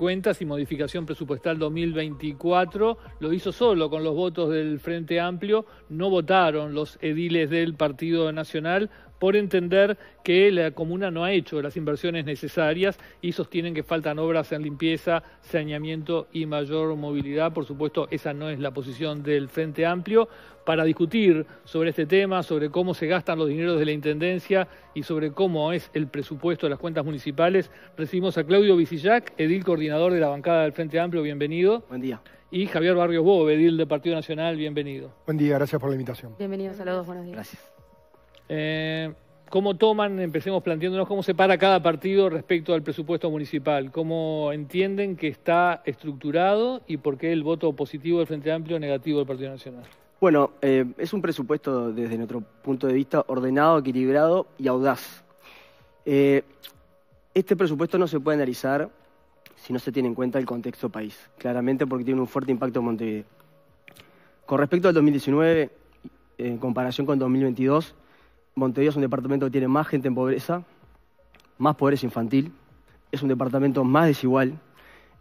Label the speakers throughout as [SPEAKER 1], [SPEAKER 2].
[SPEAKER 1] Cuentas y Modificación Presupuestal 2024, lo hizo solo con los votos del Frente Amplio, no votaron los ediles del Partido Nacional, por entender que la comuna no ha hecho las inversiones necesarias y sostienen que faltan obras en limpieza, saneamiento y mayor movilidad. Por supuesto, esa no es la posición del Frente Amplio. Para discutir sobre este tema, sobre cómo se gastan los dineros de la Intendencia y sobre cómo es el presupuesto de las cuentas municipales, recibimos a Claudio Visillac, edil coordinador de la bancada del Frente Amplio. Bienvenido. Buen día y Javier Barrios Bob, edil del Partido Nacional, bienvenido.
[SPEAKER 2] Buen día, gracias por la invitación.
[SPEAKER 3] Bienvenidos, saludos, buenos días. Gracias.
[SPEAKER 1] Eh, ¿Cómo toman, empecemos planteándonos, cómo se para cada partido respecto al presupuesto municipal? ¿Cómo entienden que está estructurado y por qué el voto positivo del Frente Amplio o negativo del Partido Nacional?
[SPEAKER 4] Bueno, eh, es un presupuesto desde nuestro punto de vista ordenado, equilibrado y audaz. Eh, este presupuesto no se puede analizar si no se tiene en cuenta el contexto país, claramente porque tiene un fuerte impacto en Montevideo. Con respecto al 2019, en comparación con 2022, Montevideo es un departamento que tiene más gente en pobreza, más pobreza infantil, es un departamento más desigual,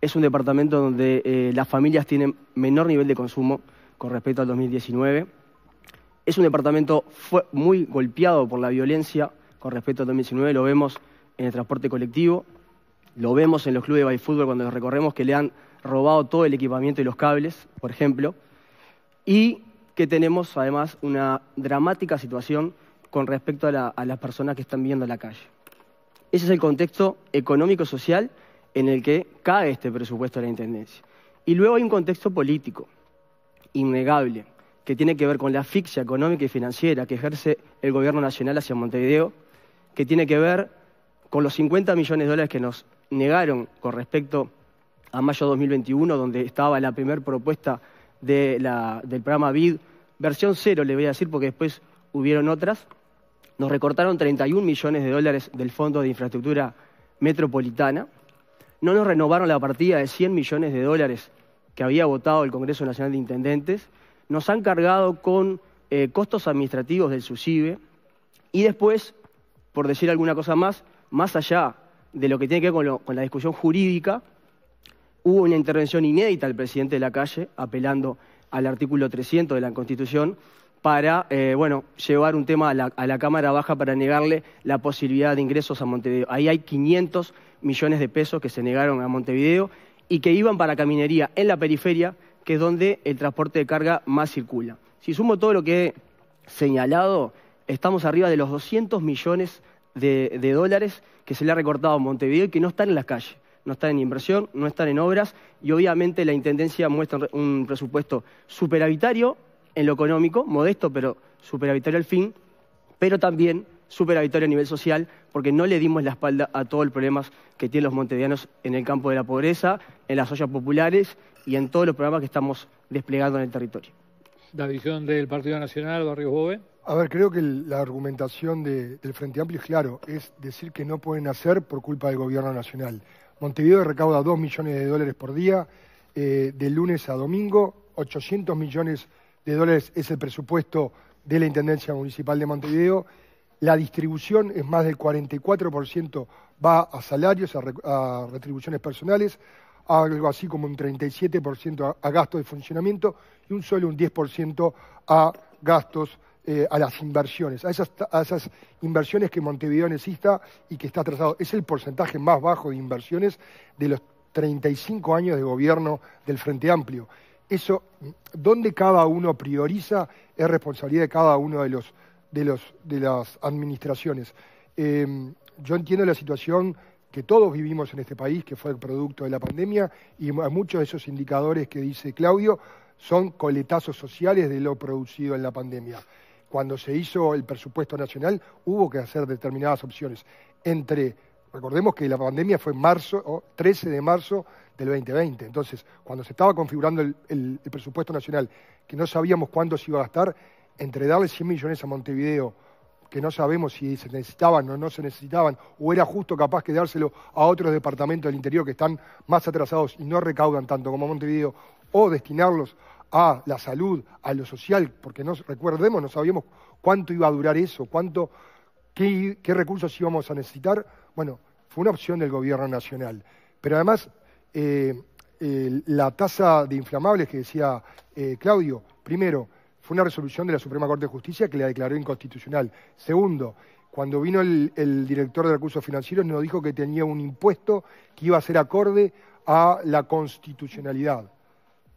[SPEAKER 4] es un departamento donde eh, las familias tienen menor nivel de consumo con respecto al 2019, es un departamento muy golpeado por la violencia con respecto al 2019, lo vemos en el transporte colectivo, lo vemos en los clubes de fútbol cuando los recorremos que le han robado todo el equipamiento y los cables, por ejemplo, y que tenemos además una dramática situación con respecto a, las personas que están viendo la calle. Ese es el contexto económico-social en el que cae este presupuesto de la Intendencia. Y luego hay un contexto político, innegable, que tiene que ver con la asfixia económica y financiera que ejerce el Gobierno Nacional hacia Montevideo, que tiene que ver con los 50 millones de dólares que nos negaron con respecto a mayo de 2021, donde estaba la primera propuesta del programa BID, versión cero, le voy a decir, porque después hubieron otras, nos recortaron 31 millones de dólares del Fondo de Infraestructura Metropolitana, no nos renovaron la partida de 100 millones de dólares que había votado el Congreso Nacional de Intendentes, nos han cargado con eh, costos administrativos del SUSIBE y después, por decir alguna cosa más, más allá de lo que tiene que ver con, con la discusión jurídica, hubo una intervención inédita del presidente de la calle apelando al artículo 300 de la Constitución para eh, bueno, llevar un tema a la, a la, Cámara Baja para negarle la posibilidad de ingresos a Montevideo. Ahí hay 500 millones de pesos que se negaron a Montevideo y que iban para caminería en la periferia, que es donde el transporte de carga más circula. Si sumo todo lo que he señalado, estamos arriba de los 200 millones de, dólares que se le ha recortado a Montevideo y que no están en las calles, no están en inversión, no están en obras y obviamente la Intendencia muestra un presupuesto superavitario en lo económico, modesto pero superavitario al fin, pero también superavitario a nivel social, porque no le dimos la espalda a todos los problemas que tienen los montedianos en el campo de la pobreza, en las ollas populares y en todos los programas que estamos desplegando en el territorio. La
[SPEAKER 1] visión del Partido Nacional, Barrios Bove.
[SPEAKER 2] A ver, creo que la argumentación del Frente Amplio es claro, es decir que no pueden hacer por culpa del gobierno nacional. Montevideo recauda 2 millones de dólares por día, eh, de lunes a domingo, 800 millones de dólares es el presupuesto de la Intendencia Municipal de Montevideo. La distribución es más del 44% va a salarios, a, retribuciones personales, algo así como un 37% a, a, gastos de funcionamiento y un solo un 10% a gastos eh, a las inversiones, a esas, a esas inversiones que Montevideo necesita y que está atrasado. Es el porcentaje más bajo de inversiones de los 35 años de gobierno del Frente Amplio eso, donde cada uno prioriza, es responsabilidad de cada uno de, los, de, los, de las administraciones. Em, yo entiendo la situación que todos vivimos en este país, que fue el producto de la pandemia, y muchos de esos indicadores que dice Claudio son coletazos sociales de lo producido en la pandemia. Cuando se hizo el presupuesto nacional, hubo que hacer determinadas opciones entre Recordemos que la pandemia fue en marzo, 13 de marzo del 2020. Entonces, cuando se estaba configurando el, presupuesto nacional, que no sabíamos cuánto se iba a gastar, entre darle 100 millones a Montevideo, que no sabemos si se necesitaban o no se necesitaban, o era justo capaz que dárselo a otros departamentos del interior que están más atrasados y no recaudan tanto como Montevideo, o destinarlos a la salud, a lo social, porque no, recordemos, no sabíamos cuánto iba a durar eso, cuánto, qué recursos íbamos a necesitar bueno, fue una opción del gobierno nacional. Pero además, eh, la tasa de inflamables que decía eh, Claudio, primero, fue una resolución de la Suprema Corte de Justicia que la declaró inconstitucional. Segundo, cuando vino el, el, director de recursos financieros nos dijo que tenía un impuesto que iba a ser acorde a la constitucionalidad.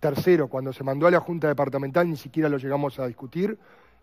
[SPEAKER 2] Tercero, cuando se mandó a la Junta Departamental ni siquiera lo llegamos a discutir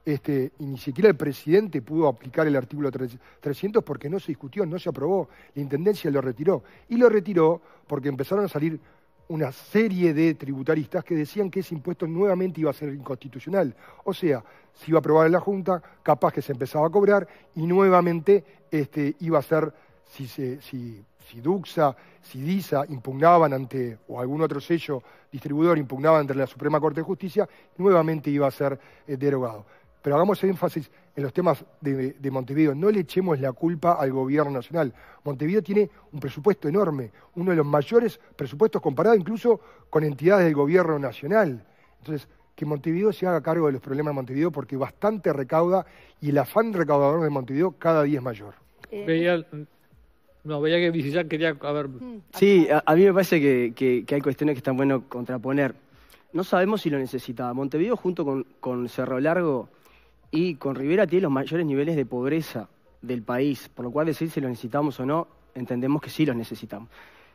[SPEAKER 2] este, ni siquiera el presidente pudo aplicar el artículo 300 porque no se discutió, no se aprobó. La Intendencia lo retiró. Y lo retiró porque empezaron a salir una serie de tributaristas que decían que ese impuesto nuevamente iba a ser inconstitucional. O sea, se iba a aprobar en la Junta, capaz que se empezaba a cobrar y nuevamente este, iba a ser, si, Duxa, si DISA impugnaban ante, o algún otro sello distribuidor impugnaban ante la Suprema Corte de Justicia, nuevamente iba a ser eh, derogado. Pero hagamos énfasis en los temas de, Montevideo. No le echemos la culpa al gobierno nacional. Montevideo tiene un presupuesto enorme, uno de los mayores presupuestos comparado incluso con entidades del gobierno nacional. Entonces, que Montevideo se haga cargo de los problemas de Montevideo porque bastante recauda y el afán recaudador de Montevideo cada día es mayor.
[SPEAKER 1] Eh, eh. no, veía que quería... Mm,
[SPEAKER 4] sí, a, mí me parece que, hay cuestiones que están bueno contraponer. No sabemos si lo necesitaba. Montevideo junto con, con Cerro Largo y con Rivera tiene los mayores niveles de pobreza del país, por lo cual decir si los necesitamos o no, entendemos que sí los necesitamos.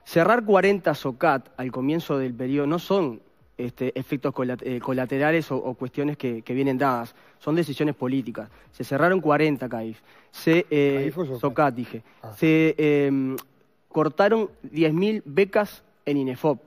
[SPEAKER 4] Cerrar 40 SOCAT al comienzo del periodo no son este, efectos eh, colaterales o, cuestiones que, vienen dadas, son decisiones políticas. Se cerraron 40 CAIF, se, eh, SOCAT? dije. Ah. Se em, cortaron 10.000 becas en INEFOP.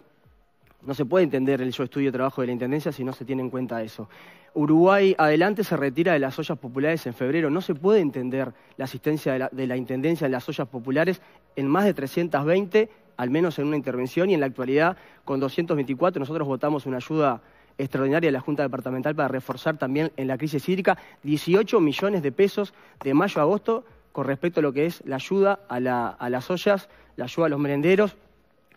[SPEAKER 4] No se puede entender el yo estudio trabajo de la Intendencia si no se tiene en cuenta eso. Uruguay adelante se retira de las ollas populares en febrero. No se puede entender la asistencia de la, Intendencia en las ollas populares en más de 320, al menos en una intervención, y en la actualidad con 224 nosotros votamos una ayuda extraordinaria de la Junta Departamental para reforzar también en la crisis hídrica 18 millones de pesos de mayo a agosto con respecto a lo que es la ayuda a, a las ollas, la ayuda a los merenderos,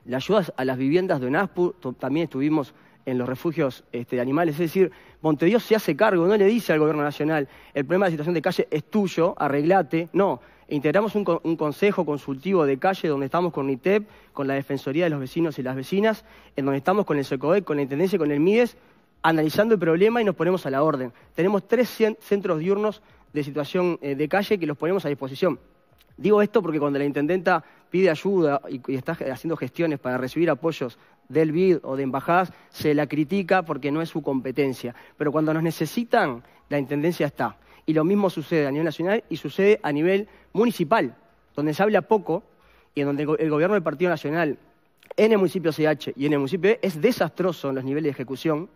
[SPEAKER 4] la ayuda a las viviendas de UNASPU, también estuvimos en los refugios este, de animales. Es decir, Montevideo se hace cargo, no le dice al gobierno nacional, el problema de situación de calle es tuyo, arreglate. No, integramos un, consejo consultivo de calle donde estamos con NITEP, con la Defensoría de los Vecinos y las Vecinas, en donde estamos con el SECOEC, con la Intendencia y con el MIDES, analizando el problema y nos ponemos a la orden. Tenemos tres centros diurnos de situación eh, de calle que los ponemos a disposición. Digo esto porque cuando la intendenta pide ayuda y, está haciendo gestiones para recibir apoyos del BID o de embajadas se la critica porque no es su competencia. Pero cuando nos necesitan, la Intendencia está. Y lo mismo sucede a nivel nacional y sucede a nivel municipal, donde se habla poco y en donde el gobierno del Partido Nacional en el municipio CH y en el municipio E es desastroso en los niveles de ejecución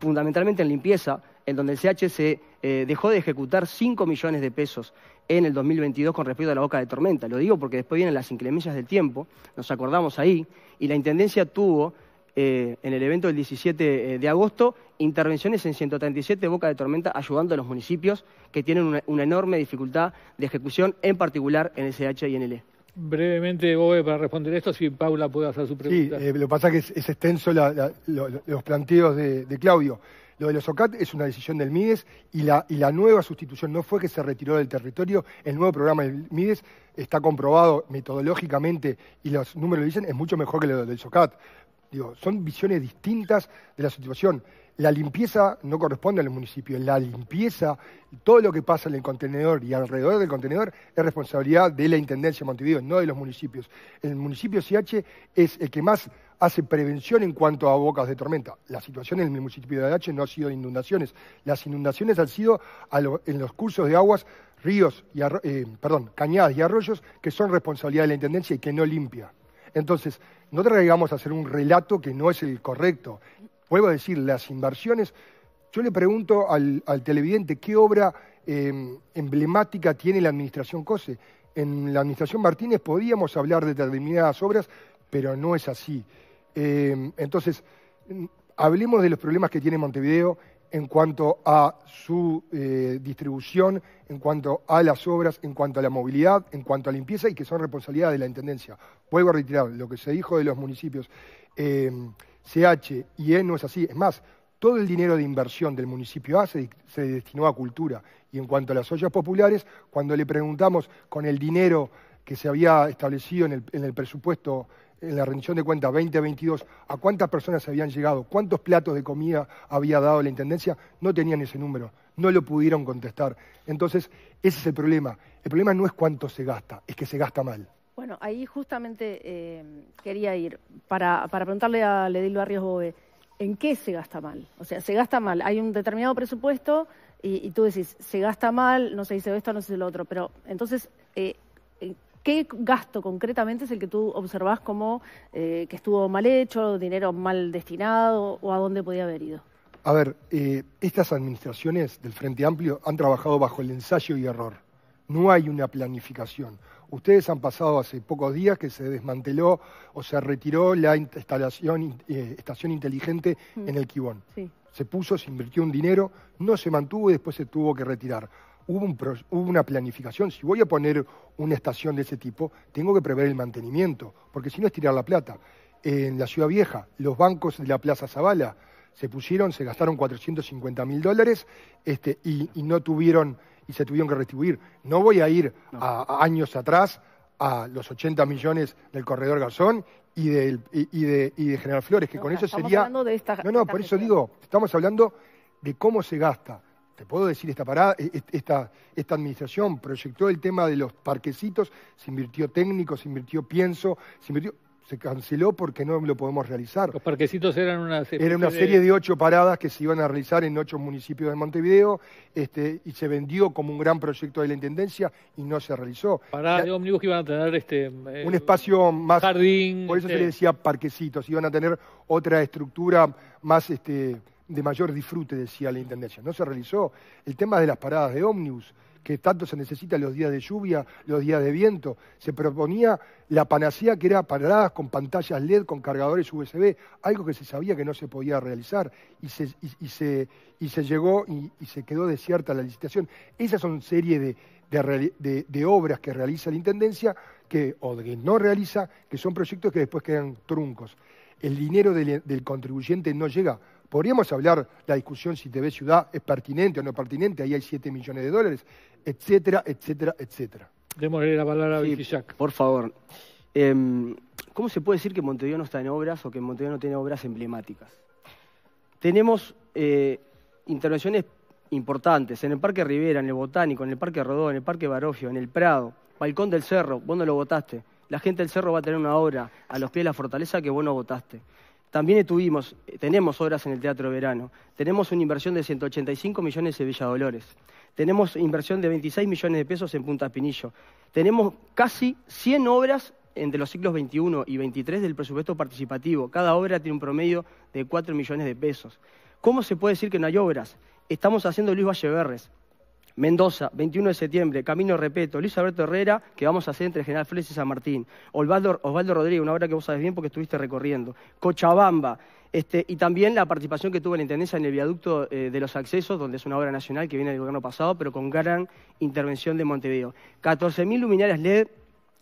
[SPEAKER 4] fundamentalmente en limpieza, en donde el CH se eh, dejó de ejecutar 5 millones de pesos en el 2022 con respecto a la boca de tormenta. Lo digo porque después vienen las inclemencias del tiempo, nos acordamos ahí, y la Intendencia tuvo eh, en el evento del 17 eh, de agosto intervenciones en 137 boca de tormenta ayudando a los municipios que tienen una, una enorme dificultad de ejecución, en particular en el CH y en el E.
[SPEAKER 1] Brevemente, Bobe, para responder esto, si Paula puede hacer su pregunta. Sí,
[SPEAKER 2] eh, lo que pasa es que es, extenso los planteos de, Claudio. Lo de los OCAT es una decisión del MIDES y la, nueva sustitución no fue que se retiró del territorio. El nuevo programa del MIDES está comprobado metodológicamente y los números lo dicen, es mucho mejor que lo del SOCAT. Digo, son visiones distintas de la situación la limpieza no corresponde al municipio, la limpieza, todo lo que pasa en el contenedor y alrededor del contenedor es responsabilidad de la Intendencia de Montevideo, no de los municipios. El municipio CH es el que más hace prevención en cuanto a bocas de tormenta. La situación en el municipio de H no ha sido de inundaciones, las inundaciones han sido en los cursos de aguas, ríos, y eh, perdón, cañadas y arroyos que son responsabilidad de la Intendencia y que no limpia. Entonces, no traigamos a hacer un relato que no es el correcto. Vuelvo a decir, las inversiones. Yo le pregunto al, televidente qué obra em, emblemática tiene la administración COSE. En la administración Martínez podíamos hablar de determinadas obras, pero no es así. Em, entonces, hablemos de los problemas que tiene Montevideo en cuanto a su eh, distribución, en cuanto a las obras, en cuanto a la movilidad, en cuanto a limpieza y que son responsabilidad de la Intendencia. Vuelvo a retirar lo que se dijo de los municipios. Em, CH y E no es así. Es más, todo el dinero de inversión del municipio A se, destinó a cultura. Y en cuanto a las ollas populares, cuando le preguntamos con el dinero que se había establecido en el, presupuesto, en la rendición de cuentas 2022, a cuántas personas se habían llegado, cuántos platos de comida había dado la Intendencia, no tenían ese número, no lo pudieron contestar. Entonces, ese es el problema. El problema no es cuánto se gasta, es que se gasta mal.
[SPEAKER 3] Bueno, ahí justamente eh, quería ir para, preguntarle a Ledil Barrios Bove, eh, ¿en qué se gasta mal? O sea, se gasta mal, hay un determinado presupuesto y, tú decís, se gasta mal, no se dice esto, no se dice lo otro, pero entonces, eh, ¿qué gasto concretamente es el que tú observás como que estuvo mal hecho, dinero mal destinado o a dónde podía haber ido?
[SPEAKER 2] A ver, estas administraciones del Frente Amplio han trabajado bajo el ensayo y error. No hay una planificación. Ustedes han pasado hace pocos días que se desmanteló o se retiró la eh, estación inteligente mm. en el Quibón. Se puso, se invirtió un dinero, no se mantuvo y después se tuvo que retirar. Hubo, una planificación. Si voy a poner una estación de ese tipo, tengo que prever el mantenimiento, porque si no es tirar la plata. En la Ciudad Vieja, los bancos de la Plaza Zavala se pusieron, se gastaron 450 mil dólares este, y no tuvieron y se tuvieron que restituir. No voy a ir a, años atrás a los 80 millones del corredor Garzón y, y, de, General Flores, que con eso sería... no, no, por eso digo, estamos hablando de cómo se gasta. Te puedo decir, esta, parada, e, e, esta, esta administración proyectó el tema de los parquecitos, se invirtió técnico, se invirtió pienso, se invirtió se canceló porque no lo podemos realizar. Los
[SPEAKER 1] parquecitos eran una serie, Era una serie de...
[SPEAKER 2] ocho paradas que se iban a realizar en ocho municipios de Montevideo este, y se vendió como un gran proyecto de la Intendencia y no se realizó. Paradas
[SPEAKER 1] de ómnibus que iban a tener este, eh, un
[SPEAKER 2] espacio más... Jardín. Por eso se este. le decía parquecitos, iban a tener otra estructura más... Este, de mayor disfrute, decía la Intendencia. No se realizó el tema de las paradas de ómnibus que tanto se necesita los días de lluvia, los días de viento. Se proponía la panacea que era paradas con pantallas LED, con cargadores USB, algo que se sabía que no se podía realizar y se, llegó y, se quedó desierta la licitación. Esas son serie de, obras que realiza la Intendencia que, o que no realiza, que son proyectos que después quedan truncos. El dinero del contribuyente no llega Podríamos hablar la discusión si TV Ciudad es pertinente o no pertinente, ahí hay 7 millones de dólares, etcétera, etcétera, etcétera.
[SPEAKER 4] Démosle la palabra a Por favor. Em, ¿Cómo se puede decir que Montevideo no está en obras o que Montevideo no tiene obras emblemáticas? Tenemos eh, intervenciones importantes en el Parque Rivera, en el Botánico, en el Parque Rodó, en el Parque Barofio, en el Prado, Balcón del Cerro, vos no lo votaste. La gente del Cerro va a tener una obra a los pies de la fortaleza que vos no votaste. También tenemos obras en el Teatro Verano, tenemos una inversión de 185 millones en Villa Dolores, tenemos inversión de 26 millones de pesos en Punta Pinillo, tenemos casi 100 obras entre los ciclos 21 y 23 del presupuesto participativo. Cada obra tiene un promedio de 4 millones de pesos. ¿Cómo se puede decir que no hay obras? Estamos haciendo Luis Valleverres, Mendoza, 21 de septiembre, Camino Repeto, Luis Alberto Herrera, que vamos a hacer entre General Flores y San Martín, Osvaldo, Osvaldo Rodríguez, una obra que vos sabés bien porque estuviste recorriendo, Cochabamba, este, y también la participación que tuvo la Intendencia en el viaducto eh, de los accesos, donde es una obra nacional que viene del gobierno pasado, pero con gran intervención de Montevideo. 14.000 luminarias LED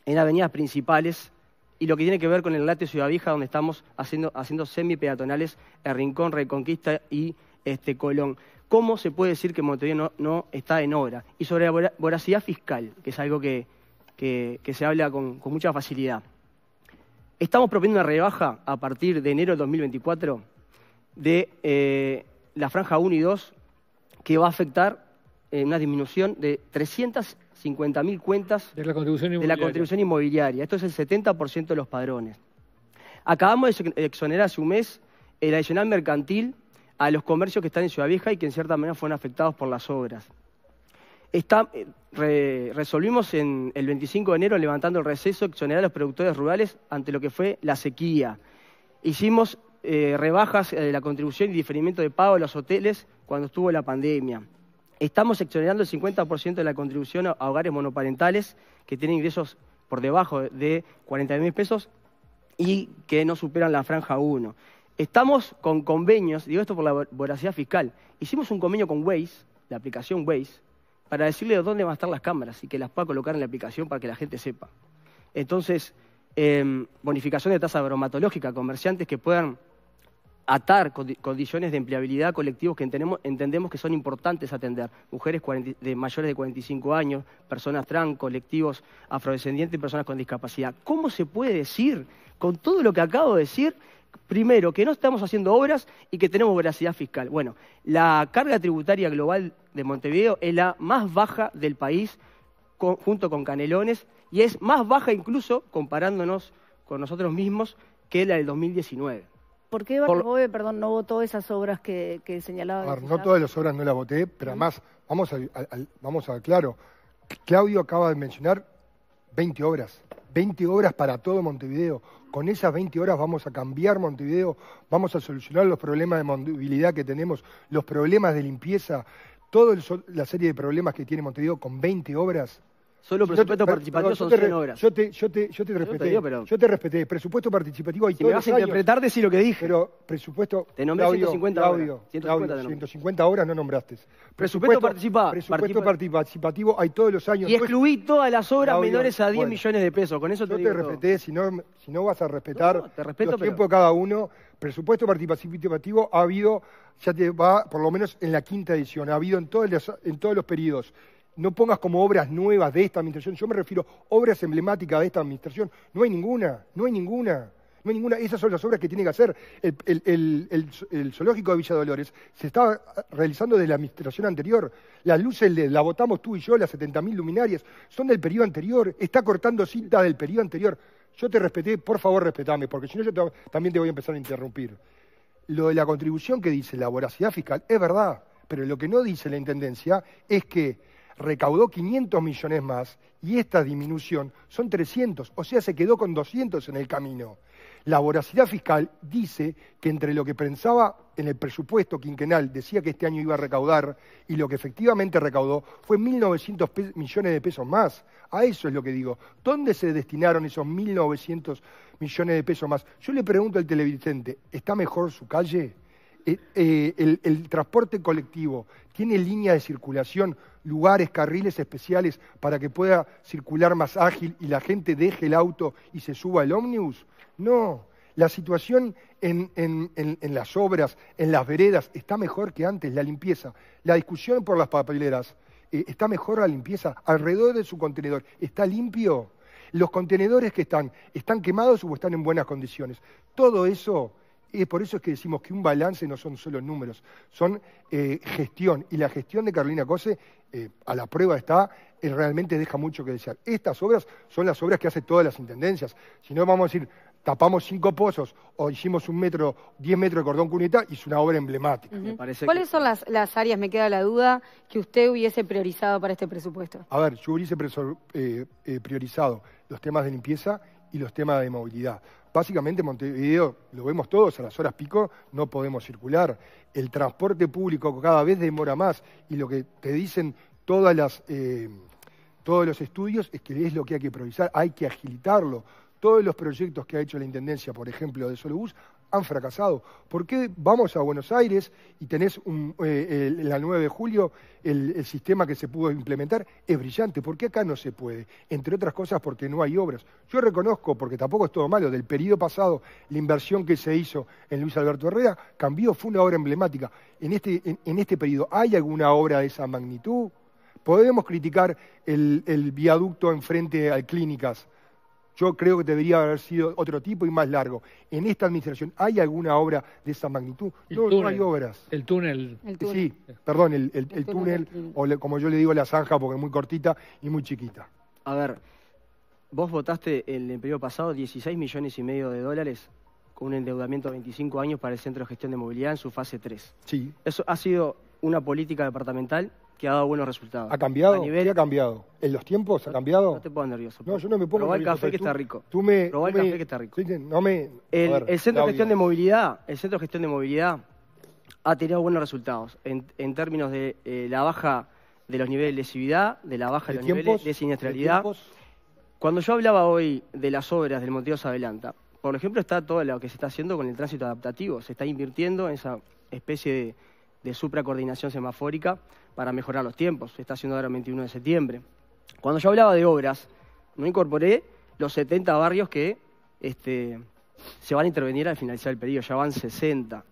[SPEAKER 4] en avenidas principales y lo que tiene que ver con el Late Ciudad Vieja, donde estamos haciendo, haciendo semi-peatonales el Rincón, Reconquista y este, Colón. ¿cómo se puede decir que Montevideo no, está en obra? Y sobre la voracidad fiscal, que es algo que, se habla con, mucha facilidad. Estamos proponiendo una rebaja a partir de enero del 2024 de eh, la franja 1 y 2, que va a afectar eh, una disminución de 350.000 cuentas de la, de la, contribución inmobiliaria. Esto es el 70% de los padrones. Acabamos de exonerar hace un mes el adicional mercantil a los comercios que están en Ciudad Vieja y que en cierta manera fueron afectados por las obras. Eh, resolvimos en el 25 de enero, levantando el receso, exonerar a los productores rurales ante lo que fue la sequía. Hicimos eh, rebajas eh, de la contribución y diferimiento de pago a los hoteles cuando estuvo la pandemia. Estamos exonerando el 50% de la contribución a hogares monoparentales que tienen ingresos por debajo de 40 mil pesos y que no superan la franja 1. Estamos con convenios, digo esto por la voracidad fiscal, hicimos un convenio con Waze, la aplicación Waze, para decirle dónde van a estar las cámaras y que las pueda colocar en la aplicación para que la gente sepa. Entonces, em, bonificación de tasa bromatológica, comerciantes que puedan atar condiciones de empleabilidad colectivos que entendemos, que son importantes atender. Mujeres de mayores de 45 años, personas trans, colectivos afrodescendientes y personas con discapacidad. ¿Cómo se puede decir, con todo lo que acabo de decir, primero, que no estamos haciendo obras y que tenemos veracidad fiscal. Bueno, la carga tributaria global de Montevideo es la más baja del país, junto con Canelones, y es más baja incluso, comparándonos con nosotros mismos, que la del 2019.
[SPEAKER 3] ¿Por qué Barboe, perdón, no votó esas obras que, señalaba? no
[SPEAKER 2] todas las obras no las voté, pero además, vamos a, vamos claro, Claudio acaba de mencionar 20 obras, 20 obras para todo Montevideo. Con esas 20 horas vamos a cambiar Montevideo, vamos a solucionar los problemas de movilidad que tenemos, los problemas de limpieza, toda la serie de problemas que tiene Montevideo con 20 obras Solo presupuesto participativo son 100 Yo te, yo te, yo te respeté. Yo te, respeté. Presupuesto participativo hay si me vas a interpretar, decir lo que dije. Pero presupuesto. Te nombré 150 horas? 150, horas no nombraste. Presupuesto, participativo. Presupuesto participativo hay todos los años. Y excluí todas las obras menores a 10 millones de pesos. Con eso te yo te respeté. Si no, si no vas a respetar el tiempo de cada uno. Presupuesto participativo ha habido, ya te va, por lo menos en la quinta edición, ha habido en todos en todos los periodos no pongas como obras nuevas de esta administración, yo me refiero a obras emblemáticas de esta administración, no hay ninguna, no hay ninguna. No hay ninguna, esas son las obras que tiene que hacer. El, zoológico de Villa Dolores se está realizando desde la administración anterior. Las luces las votamos tú y yo, las 70.000 luminarias, son del periodo anterior. Está cortando cinta del periodo anterior. Yo te respeté, por favor respetame, porque si no yo también te voy a empezar a interrumpir. Lo de la contribución que dice la voracidad fiscal es verdad, pero lo que no dice la Intendencia es que recaudó 500 millones más y esta disminución son 300, o sea, se quedó con 200 en el camino. La voracidad fiscal dice que entre lo que pensaba en el presupuesto quinquenal, decía que este año iba a recaudar, y lo que efectivamente recaudó fue 1.900 millones de pesos más. A eso es lo que digo. ¿Dónde se destinaron esos 1.900 millones de pesos más? Yo le pregunto al televidente, ¿está mejor su calle? Eh, eh, el, transporte colectivo tiene línea de circulación, lugares, carriles especiales para que pueda circular más ágil y la gente deje el auto y se suba al ómnibus? No. La situación en, las obras, en las veredas, está mejor que antes, la limpieza. La discusión por las papeleras, eh, está mejor la limpieza alrededor de su contenedor. ¿Está limpio? ¿Los contenedores que están, están quemados o están en buenas condiciones? Todo eso y por eso es que decimos que un balance no son solo números, son eh, gestión. Y la gestión de Carolina Cose, eh, a la prueba está, eh, realmente deja mucho que desear. Estas obras son las obras que hace todas las intendencias. Si no, vamos a decir, tapamos cinco pozos o hicimos un metro, diez metros de cordón cuneta, es una obra emblemática. ¿Cuáles
[SPEAKER 3] son las, áreas, me queda la duda, que usted hubiese priorizado para este presupuesto?
[SPEAKER 2] A ver, yo hubiese priorizado los temas de limpieza y los temas de movilidad. Básicamente Montevideo, lo vemos todos, a las horas pico no podemos circular. El transporte público cada vez demora más y lo que te dicen eh, todos los estudios es que es lo que hay que priorizar, hay que agilitarlo. Todos los proyectos que ha hecho la Intendencia, por ejemplo, de Solobús, han fracasado. ¿Por qué vamos a Buenos Aires y tenés eh, el, la 9 de julio el, sistema que se pudo implementar? Es brillante. ¿Por qué acá no se puede? Entre otras cosas porque no hay obras. Yo reconozco, porque tampoco es todo malo, del periodo pasado la inversión que se hizo en Luis Alberto Herrera cambió, fue una obra emblemática. En este, este periodo, ¿hay alguna obra de esa magnitud? Podemos criticar el, el viaducto enfrente a clínicas yo creo que debería haber sido otro tipo y más largo. En esta administración, ¿hay alguna obra de esa magnitud? No, hay obras. El túnel. Eh, sí, perdón, el, túnel, o como yo le digo, la zanja, porque es muy cortita y muy chiquita.
[SPEAKER 4] A ver, vos votaste el periodo pasado 16 millones y medio de dólares con un endeudamiento de 25 años para el Centro de Gestión de Movilidad en su fase 3. Sí. Eso ha sido una política departamental
[SPEAKER 2] que ha dado buenos resultados. ¿Ha cambiado? ha cambiado? ¿En los tiempos ha cambiado? No te pongas nervioso. No, pues. yo no me pongo nervioso. el café que está rico. Tú me, Probá el que está rico. no me... El, el, Centro de Gestión de
[SPEAKER 4] Movilidad, el Centro Gestión de Movilidad ha tenido buenos resultados en, en términos de eh, la baja de los niveles de lesividad, de la baja de, los niveles de siniestralidad. Cuando yo hablaba hoy de las obras del Monteos Adelanta, por ejemplo, está todo lo que se está haciendo con el tránsito adaptativo. Se está invirtiendo en esa especie de, de supracoordinación semafórica para mejorar los tiempos. Está haciendo ahora el 21 de septiembre. Cuando yo hablaba de obras, no incorporé los 70 barrios que este, se van a intervenir al finalizar el periodo, ya van 60.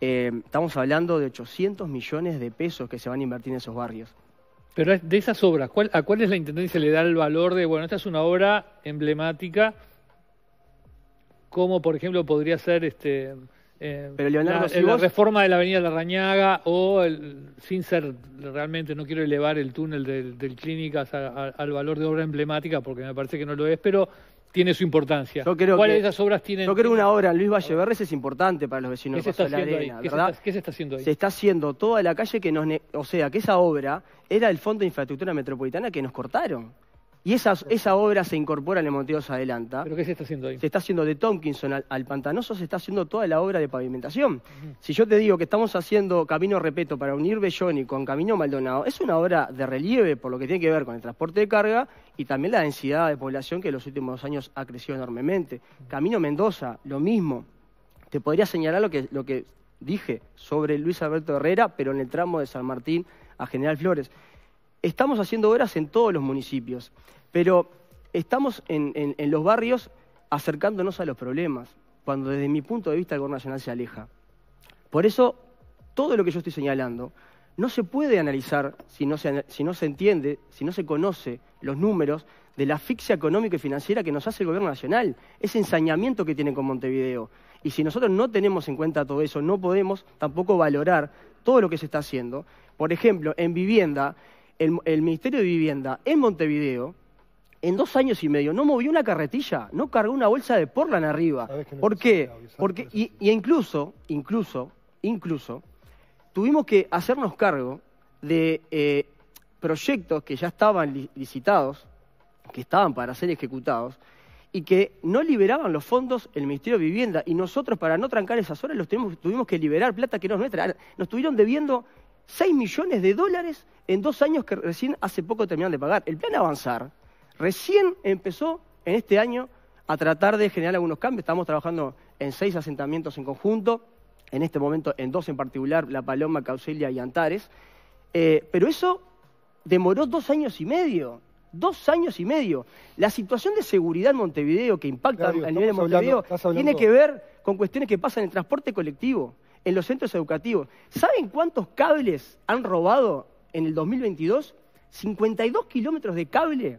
[SPEAKER 4] Eh, estamos hablando de 800 millones de pesos que se van a invertir en esos barrios. Pero de esas obras, ¿a ¿cuál, ¿a la Intendencia le da el valor de, bueno, esta es una obra
[SPEAKER 1] emblemática, como por ejemplo podría ser este, eh, pero Leonardo, la, la, reforma de la Avenida Rañaga o, el, sin ser realmente, no quiero elevar el túnel del, Clínicas al valor de obra emblemática porque me parece que no lo es, pero tiene su importancia. Yo creo de esas
[SPEAKER 4] obras tienen? Yo creo una obra, Luis Valle es importante para los vecinos de la Arena, ¿Qué Se está, ¿Qué se está haciendo ahí? Se está haciendo toda la calle que nos... O sea, que esa obra era el Fondo de Infraestructura Metropolitana que nos cortaron. Y esa, esa obra se incorpora en Monte adelanta. ¿Pero qué se está haciendo ahí? Se está haciendo de Tompkinson al, Pantanoso, se está haciendo toda la obra de pavimentación. Si yo te digo que estamos haciendo Camino Repeto para unir Belloni con Camino Maldonado, es una obra de relieve por lo que tiene que ver con el transporte de carga y también la densidad de población que en los últimos años ha crecido enormemente. Camino Mendoza, lo mismo. Te podría señalar lo que dije sobre Luis Alberto Herrera, pero en el tramo de San Martín a General Flores estamos haciendo obras en todos los municipios, pero estamos en, los barrios acercándonos a los problemas, cuando desde mi punto de vista el gobierno nacional se aleja. Por eso, todo lo que yo estoy señalando no se puede analizar si no se, entiende, si no se conoce los números de la asfixia económica y financiera que nos hace el gobierno nacional, ese ensañamiento que tiene con Montevideo. Y si nosotros no tenemos en cuenta todo eso, no podemos tampoco valorar todo lo que se está haciendo. Por ejemplo, en vivienda, el, Ministerio de Vivienda en Montevideo, en dos años y medio no movió una carretilla, no cargó una bolsa de porlan arriba. ¿Por qué? Porque, y, incluso, incluso, incluso, tuvimos que hacernos cargo de eh, proyectos que ya estaban licitados, que estaban para ser ejecutados, y que no liberaban los fondos el Ministerio de Vivienda. Y nosotros, para no trancar esas horas, los tuvimos, tuvimos que liberar plata que no es nuestra. Nos estuvieron debiendo 6 millones de dólares en dos años que recién hace poco terminaron de pagar. El plan avanzar recién empezó en este año a tratar de generar algunos cambios. Estamos trabajando en seis asentamientos en conjunto, en este momento en dos en particular, La Paloma, Causelia y Antares. Eh, pero eso demoró dos años y medio. Dos años y medio. La situación de seguridad en Montevideo, que impacta a nivel de Montevideo, tiene que ver con cuestiones que pasan en el transporte colectivo, en los centros educativos. ¿Saben cuántos cables han robado en el 2022, 52 kilómetros de cable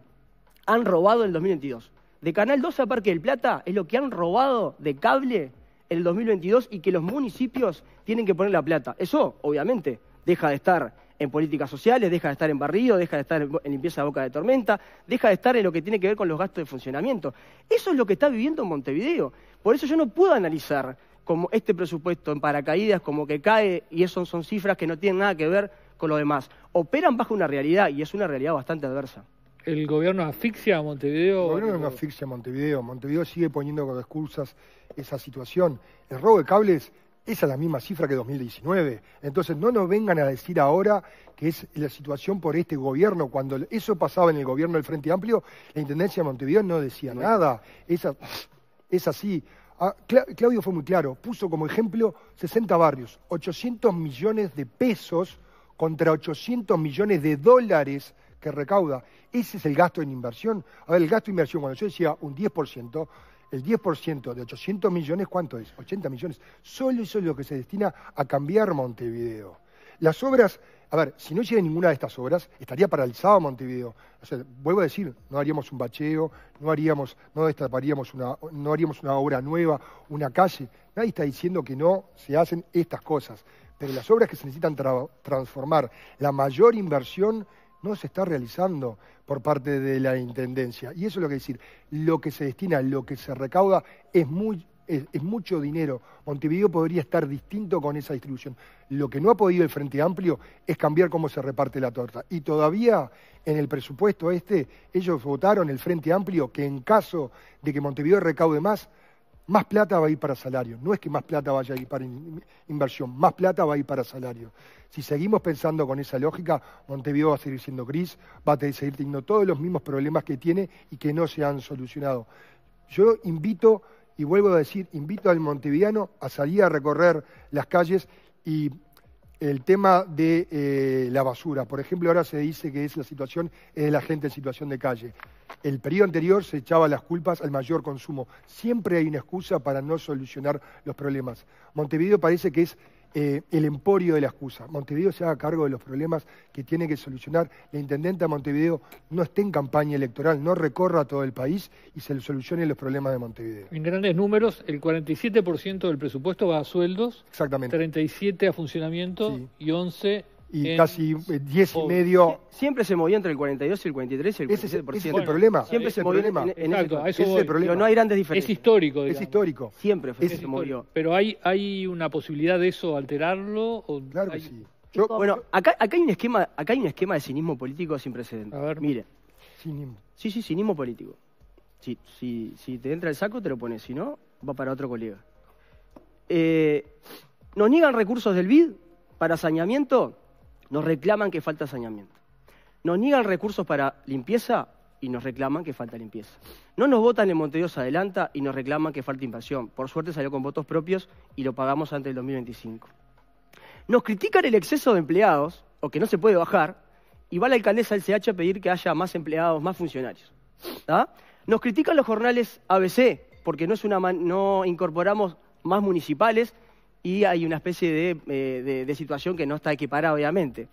[SPEAKER 4] han robado en el 2022. De Canal 12 a Parque del Plata es lo que han robado de cable en el 2022 y que los municipios tienen que poner la plata. Eso, obviamente, deja de estar en políticas sociales, deja de estar en barrido, deja de estar en limpieza de boca de tormenta, deja de estar en lo que tiene que ver con los gastos de funcionamiento. Eso es lo que está viviendo Montevideo. Por eso yo no puedo analizar como este presupuesto en paracaídas, como que cae, y eso son cifras que no tienen nada que ver lo demás. Operan bajo una realidad y es una realidad bastante adversa.
[SPEAKER 2] ¿El gobierno asfixia a Montevideo? El gobierno no asfixia a Montevideo. Montevideo sigue poniendo con excusas esa situación. El robo de cables esa es la misma cifra que 2019. Entonces no nos vengan a decir ahora que es la situación por este gobierno. Cuando eso pasaba en el gobierno del Frente Amplio, la Intendencia de Montevideo no decía nada. es así. Ah, Claudio fue muy claro, puso como ejemplo 60 barrios, 800 millones de pesos contra 800 millones de dólares que recauda. Ese es el gasto en inversión. A ver, el gasto en inversión, cuando yo decía un 10%, el 10% de 800 millones, ¿cuánto es? 80 millones. Solo eso es lo que se destina a cambiar Montevideo. Las obras, a ver, si no hiciera ninguna de estas obras, estaría paralizado Montevideo. O sea, vuelvo a decir, no haríamos un bacheo, no haríamos, no destaparíamos una, no haríamos una obra nueva, una calle. Nadie está diciendo que no se hacen estas cosas pero las obras que se necesitan transformar, la mayor inversión no se está realizando por parte de la Intendencia. Y eso es lo que decir, lo que se destina, lo que se recauda es, es mucho dinero. Montevideo podría estar distinto con esa distribución. Lo que no ha podido el Frente Amplio es cambiar cómo se reparte la torta. Y todavía en el presupuesto este, ellos votaron el Frente Amplio que en caso de que Montevideo recaude más, más plata va a ir para salario. No es que más plata vaya a ir para inversión, más plata va a ir para salario. Si seguimos pensando con esa lógica, Montevideo va a seguir siendo gris, va a seguir teniendo todos los mismos problemas que tiene y que no se han solucionado. Yo invito, y vuelvo a decir, invito al montevideano a salir a recorrer las calles y el tema de eh, la basura. Por ejemplo, ahora se dice que es la situación, de la gente en situación de calle el periodo anterior se echaba las culpas al mayor consumo. Siempre hay una excusa para no solucionar los problemas. Montevideo parece que es eh, el emporio de la excusa. Montevideo se haga cargo de los problemas que tiene que solucionar. La intendenta de Montevideo no esté en campaña electoral, no recorra todo el país y se solucionen los problemas de Montevideo.
[SPEAKER 1] En grandes números, el 47% del presupuesto va a sueldos, Exactamente. 37% a funcionamiento y 11% y casi 10 eh, y medio.
[SPEAKER 4] Siempre se movió entre el 42 y el 43 el Ese es, el, ese el problema. Siempre se en, Exacto, ese, no hay grandes diferencias. Es histórico. Digamos. Es histórico. Siempre se movió. Pero hay, hay una posibilidad de eso alterarlo. claro que sí. bueno, acá, acá, hay un esquema, acá hay un esquema de cinismo político sin precedentes. A ver. Mire. Cinismo. Sí, sí, cinismo político. Si, si, si te entra el saco, te lo pones. Si no, va para otro colega. Eh, nos niegan recursos del BID para saneamiento nos reclaman que falta saneamiento. Nos niegan recursos para limpieza y nos reclaman que falta limpieza. No nos votan en Montevideo se adelanta y nos reclaman que falta inversión. Por suerte salió con votos propios y lo pagamos antes del 2025. Nos critican el exceso de empleados, o que no se puede bajar, y va la alcaldesa del CH a pedir que haya más empleados, más funcionarios. Nos critican los jornales ABC, porque no, es una no incorporamos más municipales y hay una especie eh, de, situación que no está equiparada, obviamente.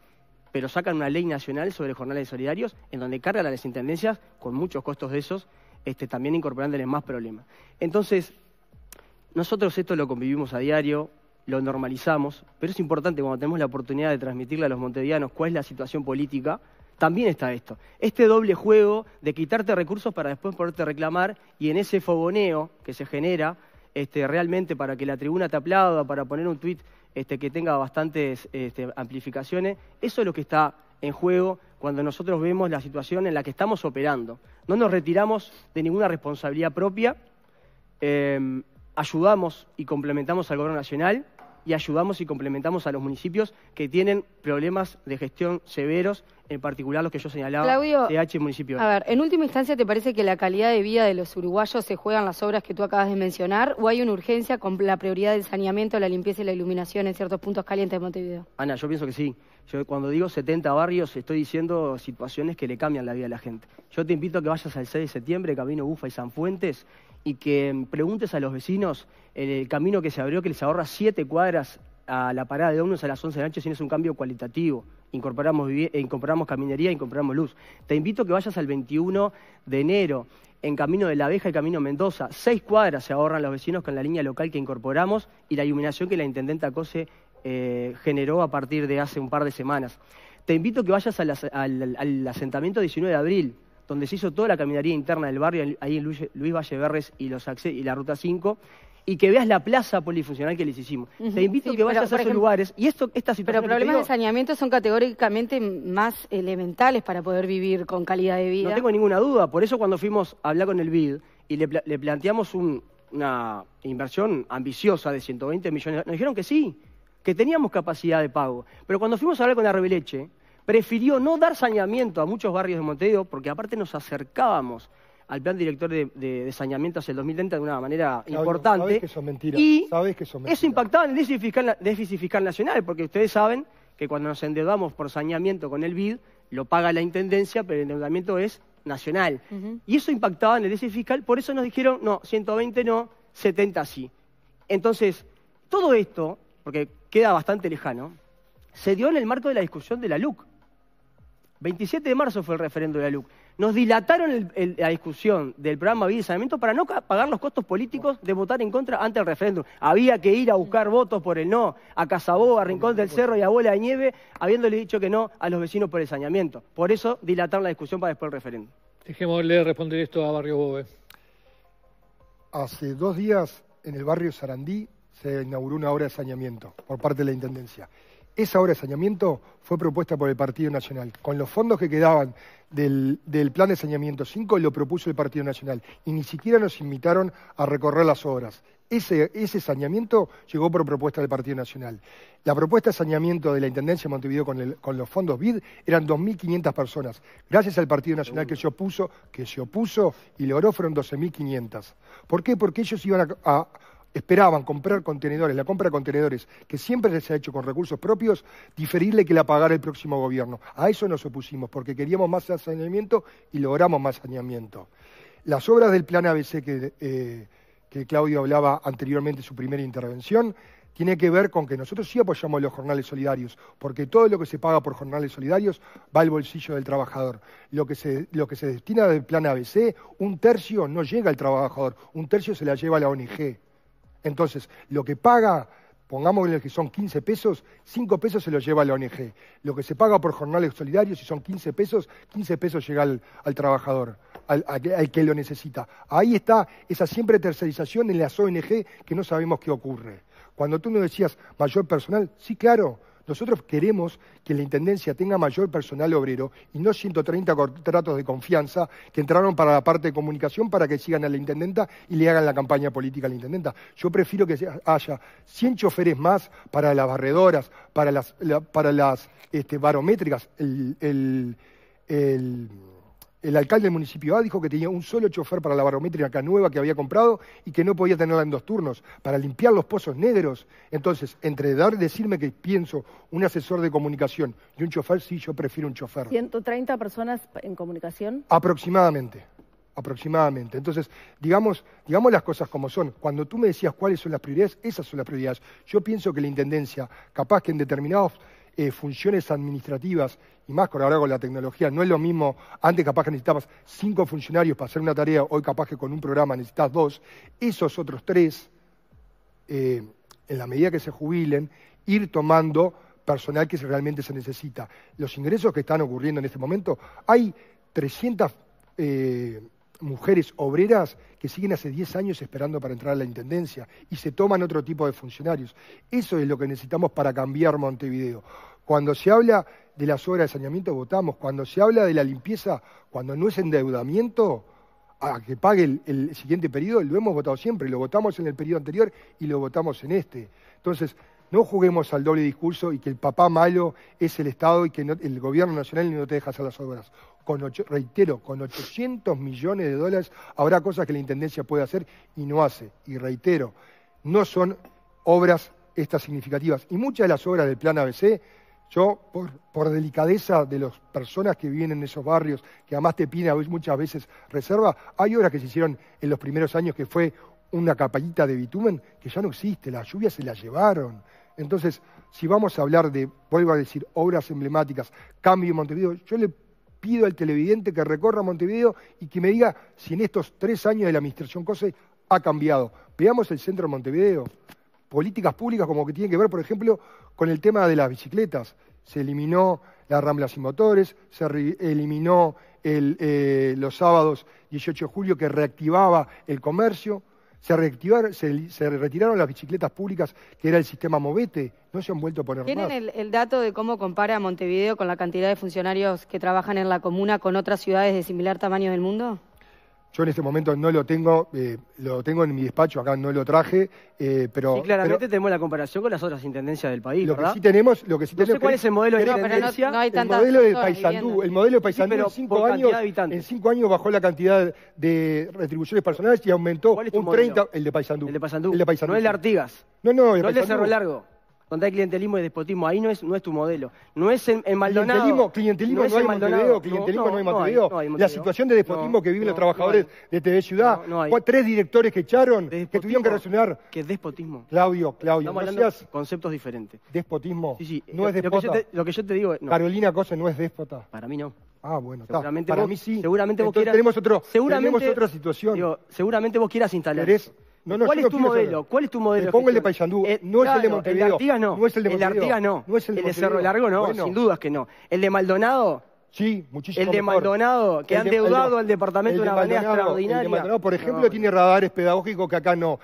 [SPEAKER 4] Pero sacan una ley nacional sobre jornales solidarios en donde cargan a las intendencias con muchos costos de esos, este, también incorporándoles más problemas. Entonces, nosotros esto lo convivimos a diario, lo normalizamos, pero es importante cuando tenemos la oportunidad de transmitirle a los montevideanos cuál es la situación política, también está esto. Este doble juego de quitarte recursos para después poderte reclamar y en ese fogoneo que se genera este, realmente para que la tribuna te aplauda, para poner un tuit este, que tenga bastantes este, amplificaciones, eso es lo que está en juego cuando nosotros vemos la situación en la que estamos operando. No nos retiramos de ninguna responsabilidad propia, eh, ayudamos y complementamos al gobierno nacional y ayudamos y complementamos a los municipios que tienen problemas de gestión severos, en particular los que yo señalaba, Claudio, h municipio. A
[SPEAKER 3] ver, en última instancia, ¿te parece que la calidad de vida de los uruguayos se juegan las obras que tú acabas de mencionar o hay una urgencia con la prioridad del saneamiento, la limpieza y la iluminación en ciertos puntos calientes de Montevideo?
[SPEAKER 4] Ana, yo pienso que sí. Yo cuando digo 70 barrios estoy diciendo situaciones que le cambian la vida a la gente. Yo te invito a que vayas al 6 de septiembre, Camino Bufa y San Fuentes, y que preguntes a los vecinos el camino que se abrió que les ahorra siete cuadras a la parada de ómnibus a las 11 de la noche si no es un cambio cualitativo. Incorporamos, eh, incorporamos caminería, incorporamos luz. Te invito a que vayas al 21 de enero en Camino de la Abeja y Camino Mendoza. Seis cuadras se ahorran los vecinos con la línea local que incorporamos y la iluminación que la Intendenta Cose eh, generó a partir de hace un par de semanas. Te invito que vayas al, al asentamiento 19 de abril, donde se hizo toda la caminaría interna del barrio, ahí en Luis, Valleverres Valle y, los y la Ruta 5, y que veas la plaza polifuncional que les hicimos. Te invito a que vayas a esos lugares. Y esto, esta situación. Pero problemas de
[SPEAKER 3] saneamiento son categóricamente más elementales para poder vivir con calidad de vida. No tengo
[SPEAKER 4] ninguna duda. Por eso cuando fuimos a hablar con el BID y le, planteamos un, una inversión ambiciosa de 120 millones, nos dijeron que sí, que teníamos capacidad de pago. Pero cuando fuimos a hablar con la Reveleche, prefirió no dar saneamiento a muchos barrios de Montevideo, porque aparte nos acercábamos al plan director de, saneamiento hacia el 2030 de una manera
[SPEAKER 2] importante. que son mentiras. Y eso impactaba
[SPEAKER 4] en el déficit fiscal, nacional, porque ustedes saben que cuando nos endeudamos por saneamiento con el BID, lo paga la Intendencia, pero el endeudamiento es nacional. Y eso impactaba en el déficit fiscal, por eso nos dijeron, no, 120 no, 70 sí. Entonces, todo esto, porque queda bastante lejano, se dio en el marco de la discusión de la LUC. 27 de marzo fue el referendo de la LUC. Nos dilataron la discusión del programa Vida y Saneamiento para no pagar los costos políticos de votar en contra ante el referéndum. Había que ir a buscar votos por el no a Casabó, a Rincón del Cerro y a Bola de Nieve, habiéndole dicho que no a los vecinos por el saneamiento. Por eso dilataron la discusión para después el referéndum.
[SPEAKER 2] Dejémosle responder esto a Barrio Bove. Hace dos días en el barrio Sarandí se inauguró una obra de saneamiento por parte de la Intendencia. Esa obra de saneamiento fue propuesta por el Partido Nacional. Con los fondos que quedaban del, plan de saneamiento 5 lo propuso el Partido Nacional y ni siquiera nos invitaron a recorrer las obras. Ese, saneamiento llegó por propuesta del Partido Nacional. La propuesta de saneamiento de la Intendencia de Montevideo con, los fondos BID eran 2.500 personas. Gracias al Partido Nacional que se opuso, que se opuso y logró fueron 12.500. ¿Por qué? Porque ellos iban a esperaban comprar contenedores, la compra de contenedores, que siempre se ha hecho con recursos propios, diferirle que la pagara el próximo gobierno. A eso nos opusimos, porque queríamos más saneamiento y logramos más saneamiento. Las obras del plan ABC eh, que, Claudio hablaba anteriormente en su primera intervención, tiene que ver con que nosotros sí apoyamos los jornales solidarios, porque todo lo que se paga por jornales solidarios va al bolsillo del trabajador. Lo que se, lo que se destina del plan ABC, un tercio no llega al trabajador, un tercio se la lleva a la ONG. Entonces, lo que paga, pongamos en el que son 15 pesos, 5 pesos se lo lleva a la ONG. Lo que se paga por jornales solidarios, si son 15 pesos, 15 pesos llega al, trabajador, al, que lo necesita. Ahí está esa siempre tercerización en las ONG que no sabemos qué ocurre. Cuando tú me decías mayor personal, sí, claro, nosotros queremos que la Intendencia tenga mayor personal obrero y no 130 contratos de confianza que entraron para la parte de comunicación para que sigan a la Intendenta y le hagan la campaña política a la Intendenta. Yo prefiero que haya 100 choferes más para las barredoras, para las, este, barométricas, el el alcalde del municipio A dijo que tenía un solo chofer para la barométrica acá nueva que había comprado y que no podía tenerla en dos turnos para limpiar los pozos negros. Entonces, entre dar decirme que pienso un asesor de comunicación y un chofer, sí, yo prefiero un chofer.
[SPEAKER 3] 130 personas en comunicación.
[SPEAKER 2] Aproximadamente aproximadamente. Entonces, digamos, digamos las cosas como son. Cuando tú me decías cuáles son las prioridades, esas son las prioridades. Yo pienso que la Intendencia, capaz que en determinados eh, funciones administrativas, y más con con la tecnología, no es lo mismo, antes capaz que necesitabas cinco funcionarios para hacer una tarea, hoy capaz que con un programa necesitas dos, esos otros tres, eh, en la medida que se jubilen, ir tomando personal que realmente se necesita. Los ingresos que están ocurriendo en este momento, hay 300 mujeres obreras que siguen hace 10 años esperando para entrar a la Intendencia y se toman otro tipo de funcionarios. Eso es lo que necesitamos para cambiar Montevideo. Cuando se habla de las obras de saneamiento, votamos. Cuando se habla de la limpieza, cuando no es endeudamiento, a que pague el, siguiente periodo, lo hemos votado siempre. Lo votamos en el periodo anterior y lo votamos en este. Entonces, no juguemos al doble discurso y que el papá malo es el Estado y que el gobierno nacional no te deja hacer las obras con reitero, con 800 millones de dólares habrá cosas que la Intendencia puede hacer y no hace. Y reitero, no son obras estas significativas. Y muchas de las obras del Plan ABC, yo, por, delicadeza de las personas que viven en esos barrios, que además te piden muchas veces reserva, hay obras que se hicieron en los primeros años que fue una capallita de bitumen que ya no existe, las lluvias se la llevaron. Entonces, si vamos a hablar de, vuelvo a decir, obras emblemáticas, cambio en Montevideo, yo le pido al televidente que recorra Montevideo y que me diga si en estos tres años de la administración COSE ha cambiado. Veamos el centro de Montevideo. Políticas públicas como que tienen que ver, por ejemplo, con el tema de las bicicletas. Se eliminó la rambla sin motores, se eliminó eh, los sábados 18 de julio que reactivaba el comercio se, se, retiraron las bicicletas públicas, que era el sistema Movete, no se han vuelto a poner ¿Tienen ¿Tienen
[SPEAKER 3] el, el, dato de cómo compara Montevideo con la cantidad de funcionarios que trabajan en la comuna con otras ciudades de similar tamaño del mundo?
[SPEAKER 2] Yo en este momento no lo tengo, eh, lo tengo en mi despacho, acá no lo traje, eh, pero... claramente tenemos la comparación con las otras intendencias del país, Lo que sí tenemos, lo que sí Sé cuál es el modelo de intendencia. el modelo de Paysandú, el modelo de Paysandú en, cinco años, en cinco años bajó la cantidad de retribuciones personales y aumentó un 30... El de Paysandú. El de Paysandú. El de No el de Artigas. No, no, el de No el de Cerro Largo.
[SPEAKER 4] Cuando hay clientelismo y despotismo, ahí no es, no es tu modelo. No es en, en Maldonado. Clientelismo, no, hay en clientelismo no, hay
[SPEAKER 2] La situación de despotismo que viven los trabajadores de TV Ciudad, tres directores que echaron, que tuvieron que reaccionar. ¿Qué despotismo? Claudio, Claudio, Estamos
[SPEAKER 4] conceptos diferentes.
[SPEAKER 2] ¿Despotismo? No es despota?
[SPEAKER 4] Lo, que yo te, digo... Carolina
[SPEAKER 2] Cosa no es déspota.
[SPEAKER 4] Para mí no. Ah, bueno, seguramente para mí sí. Seguramente vos quieras... Tenemos, seguramente, otra situación. seguramente vos quieras instalar... ¿Cuál es tu modelo? ¿Cuál es tu modelo? pongo el de Paysandú,
[SPEAKER 2] eh, no es el de Montevideo. El de Artigas no. es el de Montevideo. no. el de, Cerro Largo no, sin dudas
[SPEAKER 4] que no. El de Maldonado.
[SPEAKER 2] Sí, muchísimo. El de Maldonado, que han deudado al departamento de una manera extraordinaria. El de Maldonado, por ejemplo, tiene radares pedagógicos que acá no.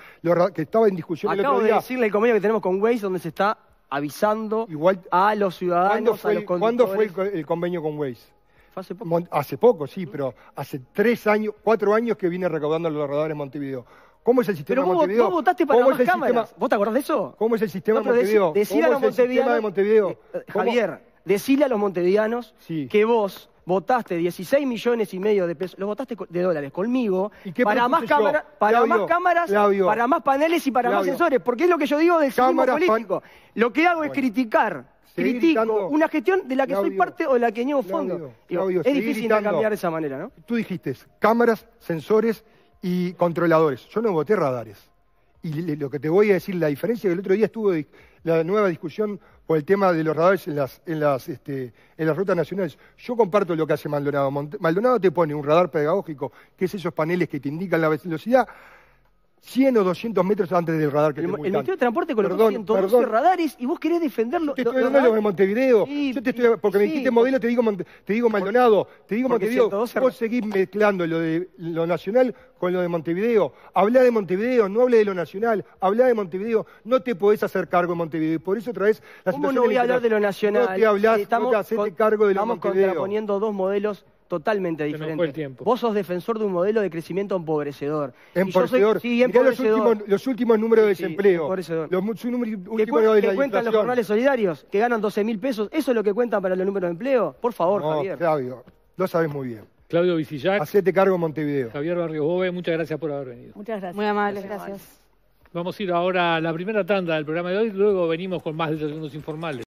[SPEAKER 2] que estaba en discusión Acabo el otro día. de decirle el convenio que tenemos con Waze, donde se está avisando a los ciudadanos, ¿cuándo fue, a los ¿Cuándo fue el, convenio con Waze? hace poco. hace poco, sí, pero hace tres años, cuatro años que viene recaudando los radares Montevideo. ¿Cómo es el sistema de Montevideo? ¿Vos votaste para las cámaras? ¿Vos te acordás de eso? ¿Cómo es el sistema de Montevideo? a los eh, eh, Javier, decile
[SPEAKER 4] a los montevideanos que vos votaste 16 millones y medio de pesos, los votaste de dólares conmigo, para, más, cámara, para más cámaras, para más paneles y para más sensores, porque es lo que yo digo del sistema político. Lo que hago es criticar, critico una gestión de la que soy parte o de la que niego fondo. es difícil cambiar de esa
[SPEAKER 2] manera, ¿no? Tú dijiste cámaras, sensores y controladores. Yo no voté radares. Y lo que te voy a decir, la diferencia que el otro día estuvo la nueva discusión por el tema de los radares en las, en las, este, en las rutas nacionales. Yo comparto lo que hace Maldonado. Maldonado te pone un radar pedagógico, que es esos paneles que te indican la velocidad. 100 o 200 metros antes del radar que el, El Ministerio de Transporte colocó perdón, 112 radares y vos querés defenderlo. Yo te estoy hablando de Montevideo. yo te estoy, porque me dijiste modelo, te digo, te digo Maldonado, te digo Montevideo. Vos seguís mezclando lo de lo nacional con lo de Montevideo. Hablá de Montevideo, no hable de lo nacional. Habla de Montevideo. No te podés hacer cargo de Montevideo. Y por eso vez la ¿Cómo situación no voy a hablar de lo nacional? No te hablás, estamos no te cargo de lo Montevideo. Estamos
[SPEAKER 4] contraponiendo dos modelos totalmente diferente. Vos sos defensor de un modelo de crecimiento empobrecedor. Empobrecedor. sí, Los, últimos, los
[SPEAKER 2] últimos, números de desempleo. Los últimos cuentan los jornales
[SPEAKER 4] solidarios? Que ganan 12 mil pesos. ¿Eso es lo que cuentan para los números de empleo? Por favor, no,
[SPEAKER 1] Claudio, lo sabes muy bien. Claudio Vicillac. Hacete cargo Montevideo. Javier Barrio muchas gracias por haber venido.
[SPEAKER 3] Muchas gracias. Muy amables, gracias.
[SPEAKER 1] Vamos a ir ahora a la primera tanda del programa de hoy, luego venimos con más de segundos informales.